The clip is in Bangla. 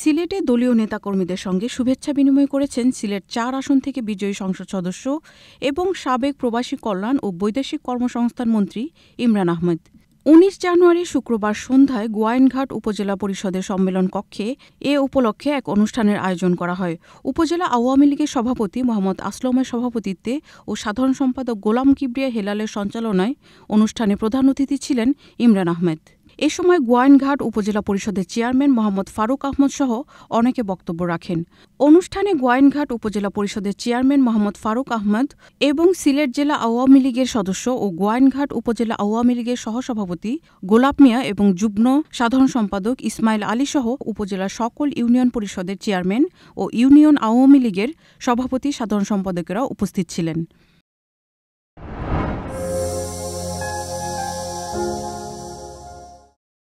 সিলেটে দলীয় নেতাকর্মীদের সঙ্গে শুভেচ্ছা বিনিময় করেছেন সিলেট চার আসন থেকে বিজয়ী সংসদ সদস্য এবং সাবেক প্রবাসী কল্যাণ ও বৈদেশিক কর্মসংস্থান মন্ত্রী ইমরান আহমেদ উনিশ জানুয়ারি শুক্রবার সন্ধ্যায় গোয়াইনঘাট উপজেলা পরিষদের সম্মেলন কক্ষে এ উপলক্ষে এক অনুষ্ঠানের আয়োজন করা হয় উপজেলা আওয়ামী লীগের সভাপতি মোহাম্মদ আসলমের সভাপতিত্বে ও সাধারণ সম্পাদক গোলাম কিবরিয়া হেলালের সঞ্চালনায় অনুষ্ঠানে প্রধান অতিথি ছিলেন ইমরান আহমেদ এ সময় গোয়াইনঘাট উপজেলা পরিষদের চেয়ারম্যান মোহাম্মদ ফারুক আহমদ সহ অনেকে বক্তব্য রাখেন অনুষ্ঠানে গোয়াইনঘাট উপজেলা পরিষদের চেয়ারম্যান মোহাম্মদ ফারুক আহমদ এবং সিলেট জেলা আওয়ামী লীগের সদস্য ও গোয়াইনঘাট উপজেলা আওয়ামী লীগের সহসভাপতি গোলাপ মিয়া এবং যুগ্ম সাধারণ সম্পাদক ইসমাইল আলী সহ উপজেলার সকল ইউনিয়ন পরিষদের চেয়ারম্যান ও ইউনিয়ন আওয়ামী লীগের সভাপতি সাধারণ সম্পাদকেরা উপস্থিত ছিলেন